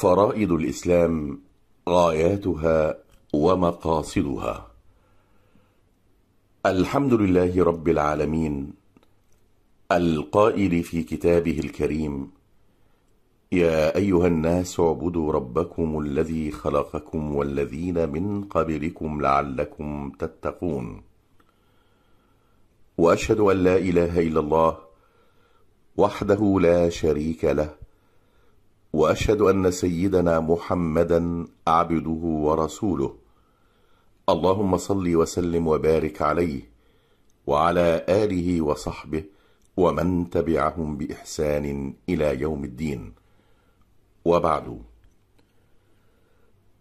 فرائض الإسلام غاياتها ومقاصدها الحمد لله رب العالمين القائل في كتابه الكريم يا أيها الناس اعبدوا ربكم الذي خلقكم والذين من قبلكم لعلكم تتقون وأشهد أن لا إله إلا الله وحده لا شريك له واشهد ان سيدنا محمدا عبده ورسوله اللهم صل وسلم وبارك عليه وعلى اله وصحبه ومن تبعهم باحسان الى يوم الدين وبعد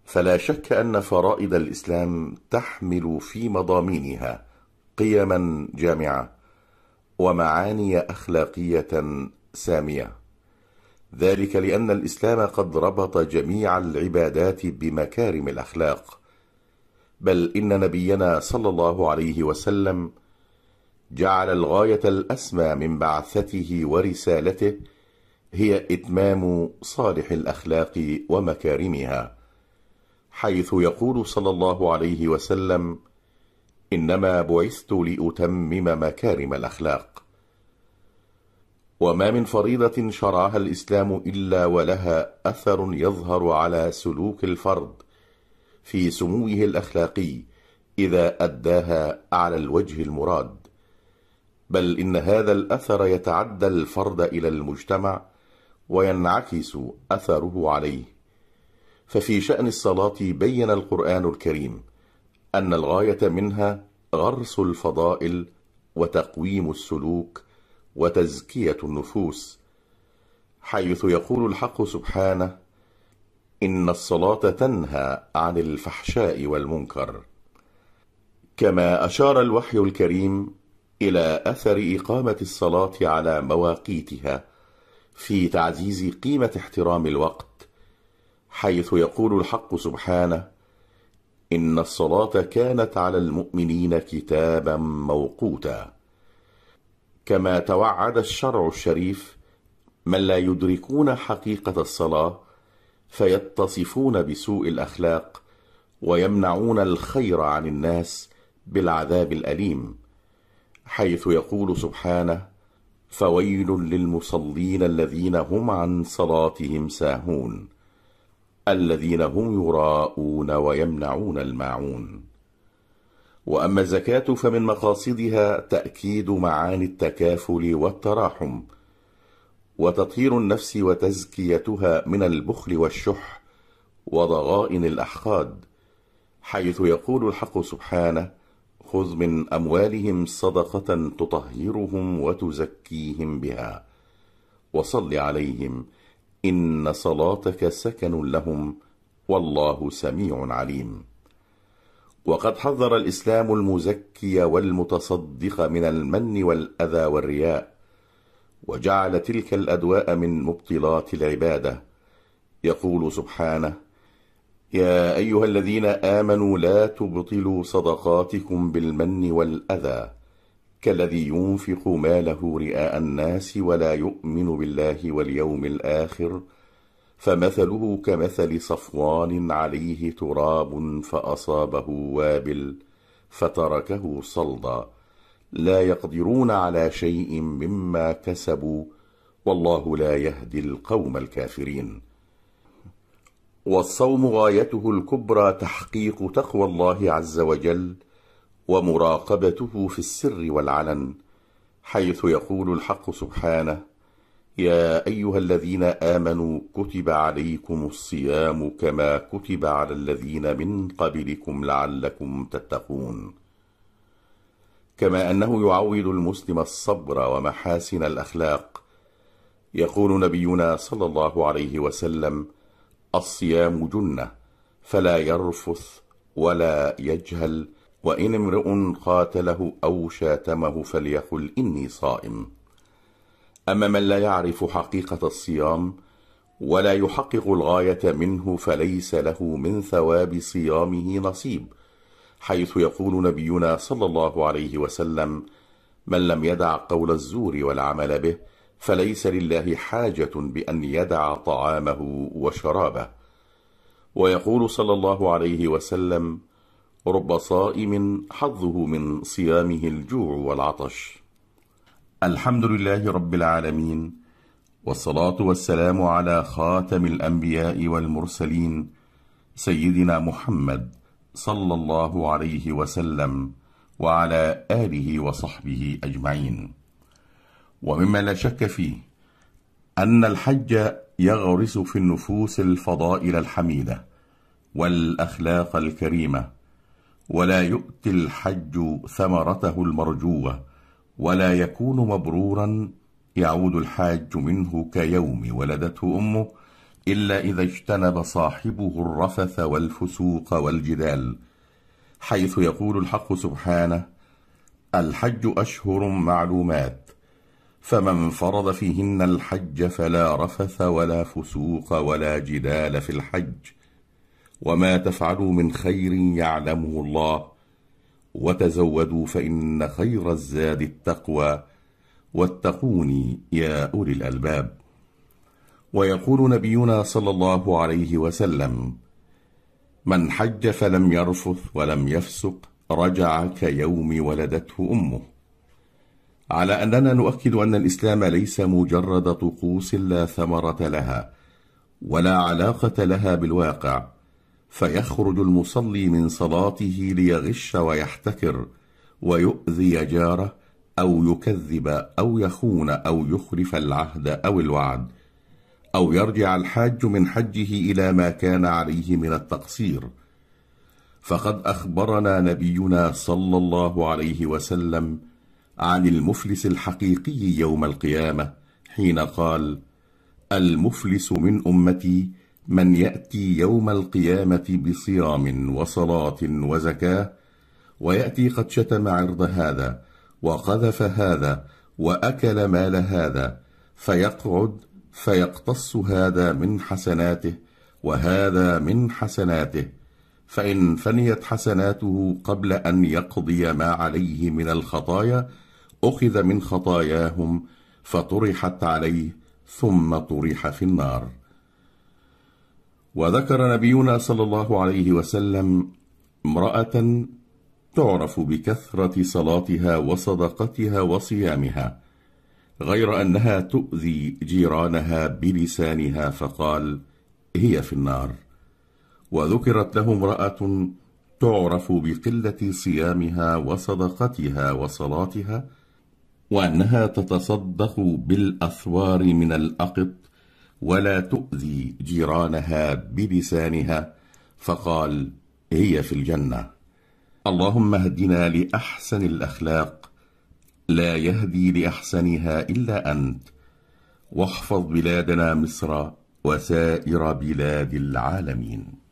فلا شك ان فرائض الاسلام تحمل في مضامينها قيما جامعه ومعاني اخلاقيه ساميه ذلك لأن الإسلام قد ربط جميع العبادات بمكارم الأخلاق بل إن نبينا صلى الله عليه وسلم جعل الغاية الأسمى من بعثته ورسالته هي إتمام صالح الأخلاق ومكارمها حيث يقول صلى الله عليه وسلم إنما بعثت لأتمم مكارم الأخلاق وما من فريضة شرعها الإسلام إلا ولها أثر يظهر على سلوك الفرد في سموه الأخلاقي إذا أداها على الوجه المراد بل إن هذا الأثر يتعدى الفرد إلى المجتمع وينعكس أثره عليه ففي شأن الصلاة بين القرآن الكريم أن الغاية منها غرس الفضائل وتقويم السلوك وتزكية النفوس حيث يقول الحق سبحانه إن الصلاة تنهى عن الفحشاء والمنكر كما أشار الوحي الكريم إلى أثر إقامة الصلاة على مواقيتها في تعزيز قيمة احترام الوقت حيث يقول الحق سبحانه إن الصلاة كانت على المؤمنين كتابا موقوتا كما توعد الشرع الشريف من لا يدركون حقيقة الصلاة فيتصفون بسوء الأخلاق ويمنعون الخير عن الناس بالعذاب الأليم حيث يقول سبحانه فويل للمصلين الذين هم عن صلاتهم ساهون الذين هم يراءون ويمنعون الماعون واما الزكاه فمن مقاصدها تاكيد معاني التكافل والتراحم وتطهير النفس وتزكيتها من البخل والشح وضغائن الاحقاد حيث يقول الحق سبحانه خذ من اموالهم صدقه تطهرهم وتزكيهم بها وصل عليهم ان صلاتك سكن لهم والله سميع عليم وقد حذر الإسلام المزكي والمتصدق من المن والأذى والرياء وجعل تلك الأدواء من مبطلات العبادة يقول سبحانه يا أيها الذين آمنوا لا تبطلوا صدقاتكم بالمن والأذى كالذي ينفق ماله رئاء الناس ولا يؤمن بالله واليوم الآخر ۖ فمثله كمثل صفوان عليه تراب فأصابه وابل فتركه صلدا لا يقدرون على شيء مما كسبوا والله لا يهدي القوم الكافرين والصوم غايته الكبرى تحقيق تقوى الله عز وجل ومراقبته في السر والعلن حيث يقول الحق سبحانه يا أيها الذين آمنوا كتب عليكم الصيام كما كتب على الذين من قبلكم لعلكم تتقون كما أنه يعود المسلم الصبر ومحاسن الأخلاق يقول نبينا صلى الله عليه وسلم الصيام جنة فلا يرفث ولا يجهل وإن امرؤ قاتله أو شاتمه فليقل إني صائم أما من لا يعرف حقيقة الصيام ولا يحقق الغاية منه فليس له من ثواب صيامه نصيب حيث يقول نبينا صلى الله عليه وسلم من لم يدع قول الزور والعمل به فليس لله حاجة بأن يدع طعامه وشرابه ويقول صلى الله عليه وسلم رب صائم حظه من صيامه الجوع والعطش الحمد لله رب العالمين والصلاة والسلام على خاتم الأنبياء والمرسلين سيدنا محمد صلى الله عليه وسلم وعلى آله وصحبه أجمعين ومما لا شك فيه أن الحج يغرس في النفوس الفضائل الحميدة والأخلاق الكريمة ولا يؤتي الحج ثمرته المرجوة ولا يكون مبرورا يعود الحاج منه كيوم ولدته امه الا اذا اجتنب صاحبه الرفث والفسوق والجدال حيث يقول الحق سبحانه الحج اشهر معلومات فمن فرض فيهن الحج فلا رفث ولا فسوق ولا جدال في الحج وما تفعلوا من خير يعلمه الله وتزودوا فإن خير الزاد التقوى واتقوني يا أولي الألباب ويقول نبينا صلى الله عليه وسلم من حج فلم يرفث ولم يفسق رجع كيوم ولدته أمه على أننا نؤكد أن الإسلام ليس مجرد طقوس لا ثمرة لها ولا علاقة لها بالواقع فيخرج المصلي من صلاته ليغش ويحتكر ويؤذي جاره أو يكذب أو يخون أو يخرف العهد أو الوعد أو يرجع الحاج من حجه إلى ما كان عليه من التقصير فقد أخبرنا نبينا صلى الله عليه وسلم عن المفلس الحقيقي يوم القيامة حين قال المفلس من أمتي من يأتي يوم القيامة بصيام وصلاة وزكاة ويأتي قد شتم عرض هذا وقذف هذا وأكل مال هذا فيقعد فيقتص هذا من حسناته وهذا من حسناته فإن فنيت حسناته قبل أن يقضي ما عليه من الخطايا أخذ من خطاياهم فطرحت عليه ثم طرح في النار وذكر نبينا صلى الله عليه وسلم امرأة تعرف بكثرة صلاتها وصدقتها وصيامها غير أنها تؤذي جيرانها بلسانها فقال هي في النار وذكرت له امرأة تعرف بقلة صيامها وصدقتها وصلاتها وأنها تتصدق بالأثوار من الأقط ولا تؤذي جيرانها بلسانها فقال هي في الجنة اللهم اهدنا لأحسن الأخلاق لا يهدي لأحسنها إلا أنت واحفظ بلادنا مصر وسائر بلاد العالمين